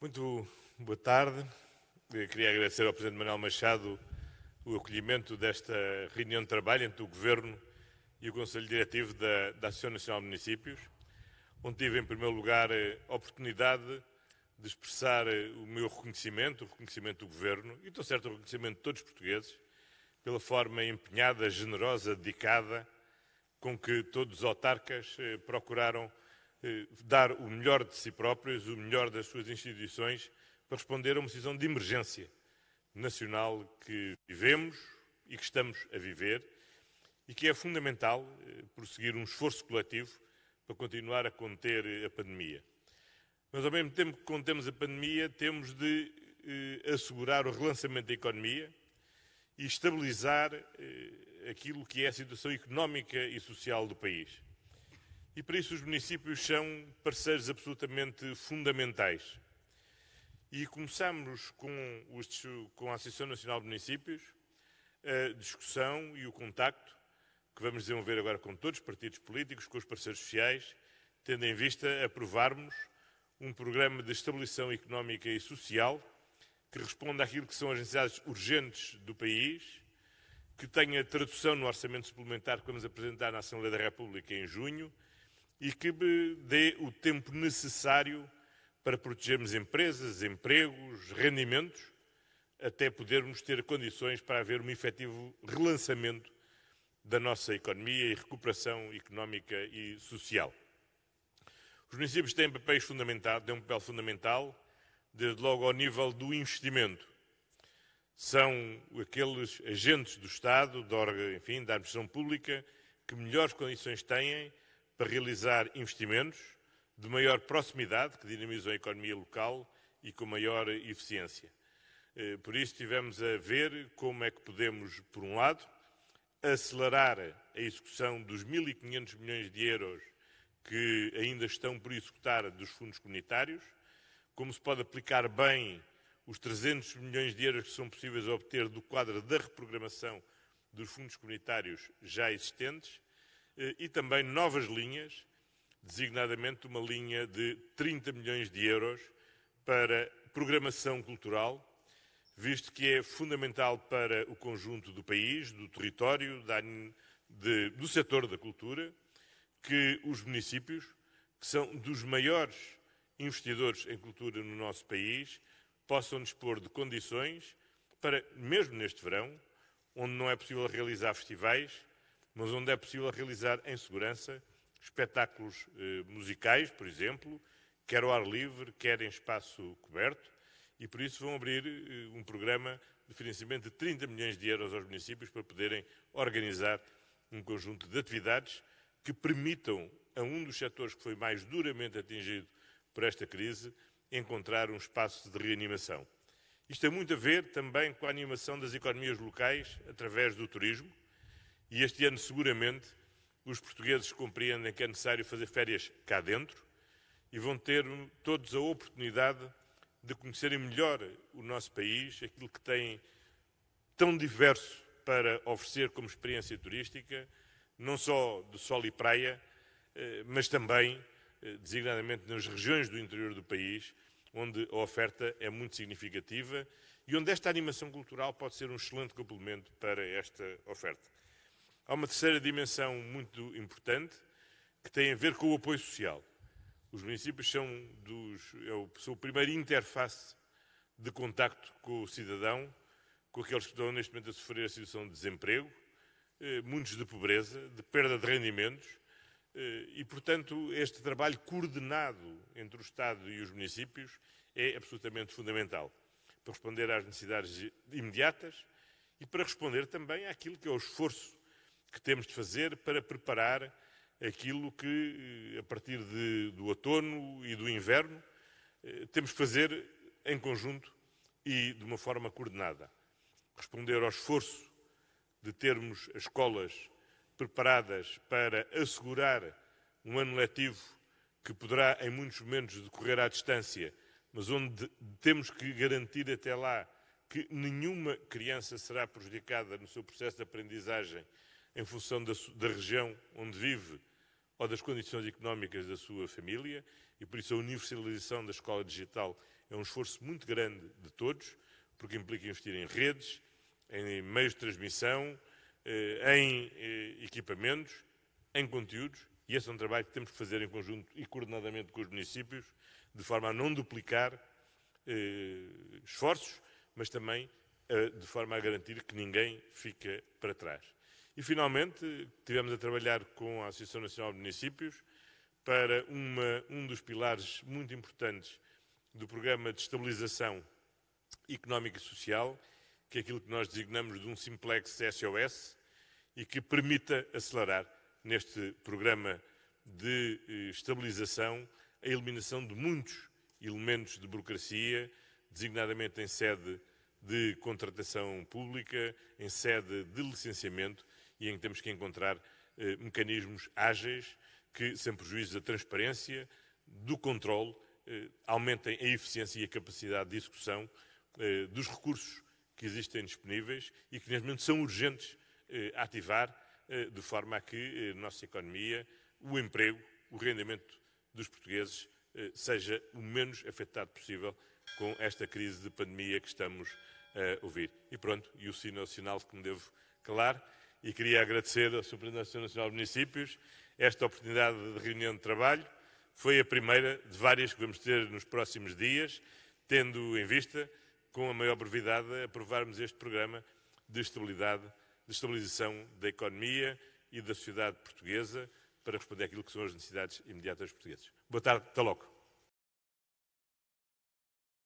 Muito boa tarde. Eu queria agradecer ao Presidente Manuel Machado o acolhimento desta reunião de trabalho entre o Governo e o Conselho Diretivo da, da Associação Nacional de Municípios, onde tive, em primeiro lugar, a oportunidade de expressar o meu reconhecimento, o reconhecimento do Governo e, estou certo, o reconhecimento de todos os portugueses, pela forma empenhada, generosa, dedicada com que todos os autarcas eh, procuraram eh, dar o melhor de si próprios, o melhor das suas instituições, para responder a uma decisão de emergência nacional que vivemos e que estamos a viver e que é fundamental eh, prosseguir um esforço coletivo para continuar a conter eh, a pandemia. Mas, ao mesmo tempo que contemos a pandemia, temos de eh, assegurar o relançamento da economia e estabilizar eh, aquilo que é a situação económica e social do país. E para isso os municípios são parceiros absolutamente fundamentais. E começamos com, os, com a Associação Nacional de Municípios, a discussão e o contacto que vamos desenvolver agora com todos os partidos políticos, com os parceiros sociais, tendo em vista aprovarmos um programa de estabilização económica e social que responda àquilo que são as necessidades urgentes do país, que tenha tradução no orçamento suplementar que vamos apresentar na Assembleia da República em junho e que dê o tempo necessário para protegermos empresas, empregos, rendimentos, até podermos ter condições para haver um efetivo relançamento da nossa economia e recuperação económica e social. Os municípios têm, papéis fundamental, têm um papel fundamental, desde logo ao nível do investimento. São aqueles agentes do Estado, enfim, da administração pública, que melhores condições têm para realizar investimentos de maior proximidade, que dinamizam a economia local e com maior eficiência. Eh, por isso, tivemos a ver como é que podemos, por um lado, acelerar a execução dos 1.500 milhões de euros que ainda estão por executar dos fundos comunitários, como se pode aplicar bem os 300 milhões de euros que são possíveis a obter do quadro da reprogramação dos fundos comunitários já existentes eh, e também novas linhas, designadamente uma linha de 30 milhões de euros para programação cultural, visto que é fundamental para o conjunto do país, do território, da, de, do setor da cultura, que os municípios, que são dos maiores investidores em cultura no nosso país, possam dispor de condições para, mesmo neste verão, onde não é possível realizar festivais, mas onde é possível realizar em segurança espetáculos eh, musicais, por exemplo, quer ao ar livre, quer em espaço coberto, e por isso vão abrir eh, um programa de financiamento de 30 milhões de euros aos municípios para poderem organizar um conjunto de atividades que permitam a um dos setores que foi mais duramente atingido por esta crise encontrar um espaço de reanimação. Isto tem muito a ver também com a animação das economias locais através do turismo, e este ano, seguramente, os portugueses compreendem que é necessário fazer férias cá dentro e vão ter todos a oportunidade de conhecerem melhor o nosso país, aquilo que tem tão diverso para oferecer como experiência turística, não só de sol e praia, eh, mas também, eh, designadamente, nas regiões do interior do país, onde a oferta é muito significativa e onde esta animação cultural pode ser um excelente complemento para esta oferta. Há uma terceira dimensão muito importante que tem a ver com o apoio social. Os municípios são, dos, é o, são a primeira interface de contacto com o cidadão, com aqueles que estão neste momento a sofrer a situação de desemprego, eh, muitos de pobreza, de perda de rendimentos, eh, e, portanto, este trabalho coordenado entre o Estado e os municípios é absolutamente fundamental para responder às necessidades imediatas e para responder também àquilo que é o esforço que temos de fazer para preparar aquilo que, eh, a partir de, do outono e do inverno, eh, temos de fazer em conjunto e de uma forma coordenada. Responder ao esforço de termos as escolas preparadas para assegurar um ano letivo que poderá, em muitos momentos, decorrer à distância, mas onde temos que garantir até lá que nenhuma criança será prejudicada no seu processo de aprendizagem em função da, da região onde vive ou das condições económicas da sua família, e por isso a universalização da escola digital é um esforço muito grande de todos, porque implica investir em redes, em meios de transmissão, eh, em eh, equipamentos, em conteúdos, e esse é um trabalho que temos que fazer em conjunto e coordenadamente com os municípios, de forma a não duplicar eh, esforços, mas também de forma a garantir que ninguém fica para trás. E, finalmente, tivemos a trabalhar com a Associação Nacional de Municípios para uma, um dos pilares muito importantes do programa de estabilização económica e social, que é aquilo que nós designamos de um simplex SOS e que permita acelerar neste programa de eh, estabilização a eliminação de muitos elementos de burocracia, designadamente em sede de contratação pública, em sede de licenciamento e em que temos que encontrar eh, mecanismos ágeis que, sem prejuízo da transparência, do controle, eh, aumentem a eficiência e a capacidade de execução eh, dos recursos que existem disponíveis e que, neste momento, são urgentes eh, ativar, eh, de forma a que eh, a nossa economia, o emprego, o rendimento dos portugueses seja o menos afetado possível com esta crise de pandemia que estamos a ouvir. E pronto, e o sino é o sinal que me devo calar e queria agradecer à Superintendência Nacional de Municípios esta oportunidade de reunião de trabalho. Foi a primeira de várias que vamos ter nos próximos dias, tendo em vista, com a maior brevidade, aprovarmos este programa de estabilidade, de estabilização da economia e da sociedade portuguesa para responder àquilo que são as necessidades imediatas dos portugueses. Boa tarde, até logo.